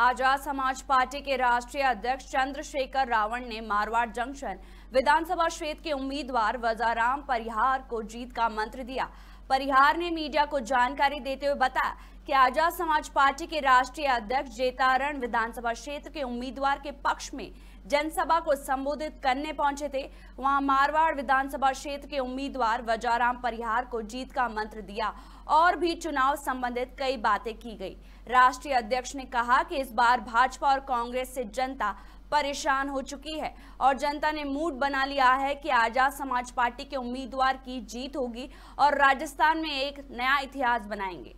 आजाद समाज पार्टी के राष्ट्रीय अध्यक्ष चंद्रशेखर रावण ने मारवाड़ जंक्शन विधानसभा क्षेत्र के उम्मीदवार वजाराम परिहार को जीत का मंत्र दिया परिहार ने मीडिया को जानकारी देते हुए बताया कि आजाद समाज पार्टी के राष्ट्रीय अध्यक्ष जेतारण विधानसभा क्षेत्र के उम्मीदवार के पक्ष में जनसभा को संबोधित करने पहुंचे थे वहां मारवाड़ विधानसभा क्षेत्र के उम्मीदवार वजाराम परिहार को जीत का मंत्र दिया और भी चुनाव संबंधित कई बातें की गई राष्ट्रीय अध्यक्ष ने कहा कि इस बार भाजपा और कांग्रेस से जनता परेशान हो चुकी है और जनता ने मूड बना लिया है कि आजाद समाज पार्टी के उम्मीदवार की जीत होगी और राजस्थान में एक नया इतिहास बनाएंगे